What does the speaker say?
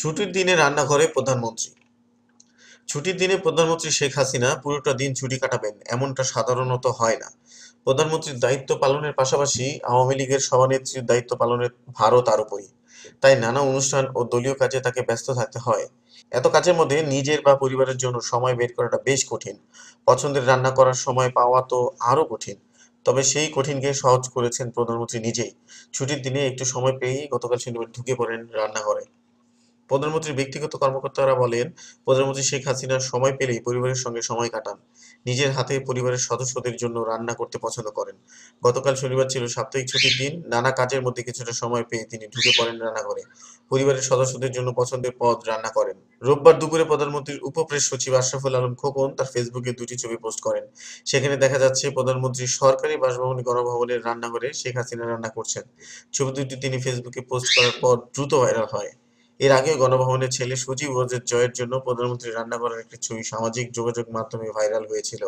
ছুটির দিনে রান্নাঘরে প্রধানমন্ত্রী ছুটির দিনে প্রধানমন্ত্রী শেখ হাসিনা পুরোটা দিন ছুটি কাটাবেন এমনটা সাধারণত হয় না প্রধানমন্ত্রীর দায়িত্ব পালনের পাশাপাশি আওয়ামী লীগের সভানেত্রীর দায়িত্ব পালনের ভারও তার উপরই তাই নানা অনুষ্ঠান ও দলীয় কাজে তাকে ব্যস্ত থাকতে হয় এত কাজের মধ্যে নিজের বা পরিবারের জন্য সময় বের করাটা বেশ কঠিন পছন্দের রান্না করার সময় পাওয়া তো আরও কঠিন তবে সেই কঠিনকে সহজ করেছেন প্রধানমন্ত্রী নিজেই ছুটির দিনে একটু সময় পেয়েই গতকাল শনিবার ঢুকে পড়েন রান্নাঘরে প্রধানমন্ত্রীর ব্যক্তিগত কর্মকর্তারা বলেন প্রধানমন্ত্রী শেখ হাসিনা সময় পেলেই পরিবারের সঙ্গে সময় কাটান নিজের হাতে পরিবারের সদস্যদের জন্য রান্না করতে পছন্দ করেন গতকাল শনিবার ছিল সাপ্তাহিক ছুটির দিন নানা কাজের মধ্যে কিছুটা সময় পেয়ে তিনি ঢুকে পড়েন রান্নাঘরে পরিবারের সদস্যদের জন্য পছন্দের পদ রান্না করেন রোববার দুপুরে প্রধানমন্ত্রীর উপপ্রেস সচিব আশরাফুল আলম খোকন তার ফেসবুকে দুটি ছবি পোস্ট করেন সেখানে দেখা যাচ্ছে প্রধানমন্ত্রী সরকারি বাসভবনে গণভবনের রান্নাঘরে শেখ হাসিনা রান্না করছেন ছবি দুটি তিনি ফেসবুকে পোস্ট করার পর দ্রুত ভাইরাল হয় এর আগে গণভবনে ছেলে সজীব ওদের জয়ের জন্য প্রধানমন্ত্রী রান্না করার একটি ছবি সামাজিক যোগাযোগ মাধ্যমে ভাইরাল হয়েছিল